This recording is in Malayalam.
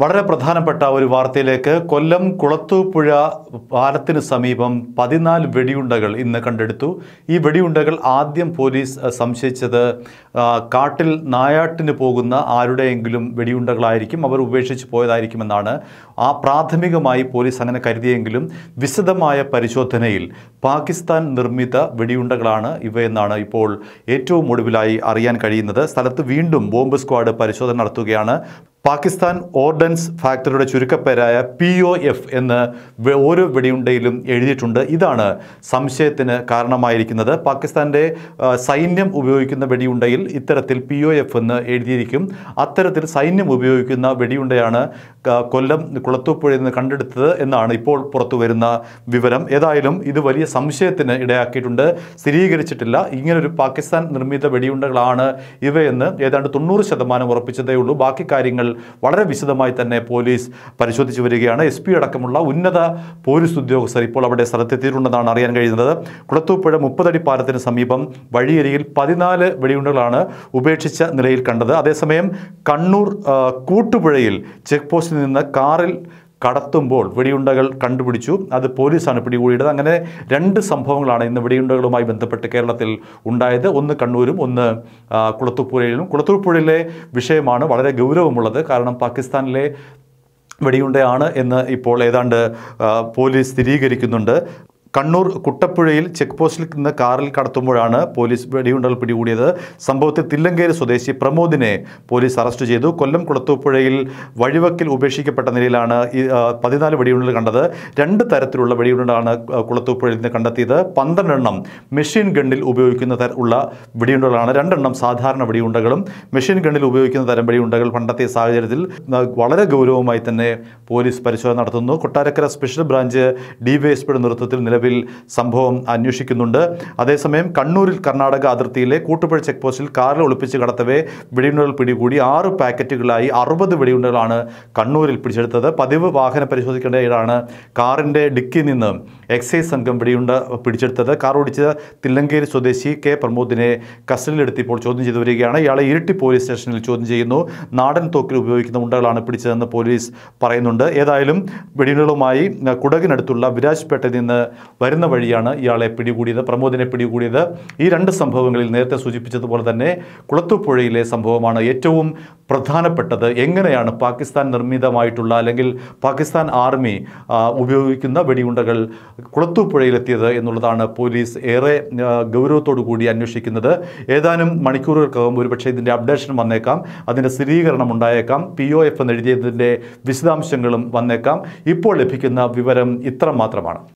വളരെ പ്രധാനപ്പെട്ട ഒരു വാർത്തയിലേക്ക് കൊല്ലം കുളത്തൂപ്പുഴ പാലത്തിന് സമീപം പതിനാല് വെടിയുണ്ടകൾ ഇന്ന് കണ്ടെടുത്തു ഈ വെടിയുണ്ടകൾ ആദ്യം പോലീസ് സംശയിച്ചത് കാട്ടിൽ നായാട്ടിന് പോകുന്ന ആരുടെയെങ്കിലും വെടിയുണ്ടകളായിരിക്കും അവർ ഉപേക്ഷിച്ച് പോയതായിരിക്കുമെന്നാണ് ആ പ്രാഥമികമായി പോലീസ് അങ്ങനെ കരുതിയെങ്കിലും വിശദമായ പരിശോധനയിൽ പാകിസ്ഥാൻ നിർമ്മിത വെടിയുണ്ടകളാണ് ഇവയെന്നാണ് ഇപ്പോൾ ഏറ്റവും ഒടുവിലായി അറിയാൻ കഴിയുന്നത് സ്ഥലത്ത് വീണ്ടും ബോംബ് സ്ക്വാഡ് പരിശോധന നടത്തുകയാണ് പാകിസ്ഥാൻ ഓർഡൻസ് ഫാക്ടറിയുടെ ചുരുക്കപ്പേരായ പി ഒ എഫ് എന്ന് ഓരോ വെടിയുണ്ടയിലും എഴുതിയിട്ടുണ്ട് ഇതാണ് സംശയത്തിന് കാരണമായിരിക്കുന്നത് പാകിസ്ഥാൻ്റെ സൈന്യം ഉപയോഗിക്കുന്ന വെടിയുണ്ടയിൽ ഇത്തരത്തിൽ പി ഒ എഫ് എന്ന് എഴുതിയിരിക്കും അത്തരത്തിൽ സൈന്യം ഉപയോഗിക്കുന്ന വെടിയുണ്ടയാണ് കൊല്ലം കുളത്തൂപ്പുഴയിൽ നിന്ന് കണ്ടെടുത്തത് എന്നാണ് ഇപ്പോൾ പുറത്തു വരുന്ന വിവരം ഏതായാലും ഇത് വലിയ സംശയത്തിന് ഇടയാക്കിയിട്ടുണ്ട് സ്ഥിരീകരിച്ചിട്ടില്ല ഇങ്ങനൊരു പാകിസ്ഥാൻ നിർമ്മിത വെടിയുണ്ടകളാണ് ഇവയെന്ന് ഏതാണ്ട് തൊണ്ണൂറ് ശതമാനം ഉറപ്പിച്ചതേ ഉള്ളൂ ബാക്കി കാര്യങ്ങൾ വളരെ വിശദമായി തന്നെ പോലീസ് പരിശോധിച്ചു വരികയാണ് എസ് അടക്കമുള്ള ഉന്നത പോലീസ് ഉദ്യോഗസ്ഥർ ഇപ്പോൾ അവിടെ സ്ഥലത്തെത്തിയിട്ടുണ്ടെന്നാണ് അറിയാൻ കഴിയുന്നത് കുളത്തൂപ്പുഴ മുപ്പതടി പാലത്തിന് സമീപം വഴിയരിയിൽ പതിനാല് വെടിയുണ്ടകളാണ് ഉപേക്ഷിച്ച നിലയിൽ കണ്ടത് അതേസമയം കണ്ണൂർ കൂട്ടുപുഴയിൽ ചെക്ക് പോസ്റ്റിൽ നിന്ന് കാറിൽ കടത്തുമ്പോൾ വെടിയുണ്ടകൾ കണ്ടുപിടിച്ചു അത് പോലീസാണ് പിടികൂടിയത് അങ്ങനെ രണ്ട് സംഭവങ്ങളാണ് ഇന്ന് വെടിയുണ്ടകളുമായി ബന്ധപ്പെട്ട് കേരളത്തിൽ ഉണ്ടായത് ഒന്ന് കണ്ണൂരും ഒന്ന് കുളത്തൂപ്പുഴയിലും കുളത്തൂപ്പുഴയിലെ വിഷയമാണ് വളരെ ഗൗരവമുള്ളത് കാരണം പാകിസ്ഥാനിലെ വെടിയുണ്ടയാണ് എന്ന് ഇപ്പോൾ ഏതാണ്ട് പോലീസ് സ്ഥിരീകരിക്കുന്നുണ്ട് കണ്ണൂർ കുട്ടപ്പുഴയിൽ ചെക്ക് പോസ്റ്റിൽ നിന്ന് കാറിൽ കടത്തുമ്പോഴാണ് പോലീസ് വെടിയുണ്ടൽ പിടികൂടിയത് സംഭവത്തിൽ തില്ലങ്കേരി സ്വദേശി പ്രമോദിനെ പോലീസ് അറസ്റ്റ് ചെയ്തു കൊല്ലം കുളത്തൂപ്പുഴയിൽ വഴിവക്കിൽ ഉപേക്ഷിക്കപ്പെട്ട നിലയിലാണ് പതിനാല് വെടിയുണ്ടൽ കണ്ടത് രണ്ട് തരത്തിലുള്ള വെടിയുണ്ടലാണ് കുളത്തൂപ്പുഴയിൽ നിന്ന് കണ്ടെത്തിയത് പന്ത്രണ്ടെണ്ണം മെഷീൻ ഗണ്ണിൽ ഉപയോഗിക്കുന്ന തര ഉള്ള വെടിയുണ്ടകളാണ് രണ്ടെണ്ണം സാധാരണ വെടിയുണ്ടകളും മെഷീൻ ഗണ്ണിൽ ഉപയോഗിക്കുന്ന തരം വെടിയുണ്ടകൾ കണ്ടെത്തിയ സാഹചര്യത്തിൽ വളരെ ഗൗരവമായി തന്നെ പോലീസ് പരിശോധന നടത്തുന്നു കൊട്ടാരക്കര സ്പെഷ്യൽ ബ്രാഞ്ച് ഡിവൈഎസ്പിയുടെ നേതൃത്വത്തിൽ നിലവിൽ നിലവിൽ സംഭവം അന്വേഷിക്കുന്നുണ്ട് അതേസമയം കണ്ണൂരിൽ കർണാടക അതിർത്തിയിലെ കൂട്ടുപുഴ ചെക്ക് പോസ്റ്റിൽ കാറിൽ ഒളിപ്പിച്ച് കടത്തവേ വെടിയുണ്ടകൾ പിടികൂടി ആറ് പാക്കറ്റുകളായി അറുപത് വെടിയുണ്ടകളാണ് കണ്ണൂരിൽ പിടിച്ചെടുത്തത് പതിവ് വാഹനം പരിശോധിക്കേണ്ടതാണ് കാറിൻ്റെ ഡിക്കിയിൽ നിന്ന് എക്സൈസ് സംഘം വെടിയുണ്ട പിടിച്ചെടുത്തത് കാർ ഓടിച്ച തില്ലങ്കേരി സ്വദേശി കെ പ്രമോദിനെ കസ്റ്റഡിയിലെടുത്ത് ഇപ്പോൾ ചോദ്യം ചെയ്തു വരികയാണ് ഇയാളെ ഇരിട്ടി പോലീസ് സ്റ്റേഷനിൽ ചോദ്യം ചെയ്യുന്നു നാടൻ തോക്കിൽ ഉപയോഗിക്കുന്ന ഉണ്ടകളാണ് പിടിച്ചതെന്ന് പോലീസ് പറയുന്നുണ്ട് ഏതായാലും വെടിയുണ്ടകളുമായി കുടകിനടുത്തുള്ള വിരാജ്പേട്ടയിൽ നിന്ന് വരുന്ന വഴിയാണ് ഇയാളെ പിടികൂടിയത് പ്രമോദിനെ പിടികൂടിയത് ഈ രണ്ട് സംഭവങ്ങളിൽ നേരത്തെ സൂചിപ്പിച്ചതുപോലെ തന്നെ കുളത്തൂപ്പുഴയിലെ സംഭവമാണ് ഏറ്റവും പ്രധാനപ്പെട്ടത് എങ്ങനെയാണ് പാകിസ്ഥാൻ നിർമ്മിതമായിട്ടുള്ള അല്ലെങ്കിൽ പാകിസ്ഥാൻ ആർമി ഉപയോഗിക്കുന്ന വെടിയുണ്ടകൾ കുളത്തൂപ്പുഴയിലെത്തിയത് എന്നുള്ളതാണ് പോലീസ് ഏറെ ഗൗരവത്തോടു കൂടി അന്വേഷിക്കുന്നത് ഏതാനും മണിക്കൂറുകൾക്കകം ഒരുപക്ഷെ ഇതിൻ്റെ അപ്ഡേഷൻ വന്നേക്കാം അതിൻ്റെ സ്ഥിരീകരണം ഉണ്ടായേക്കാം പി ഒ എഫ് എന്നെഴുതിയതിൻ്റെ വിശദാംശങ്ങളും വന്നേക്കാം ഇപ്പോൾ ലഭിക്കുന്ന വിവരം ഇത്ര മാത്രമാണ്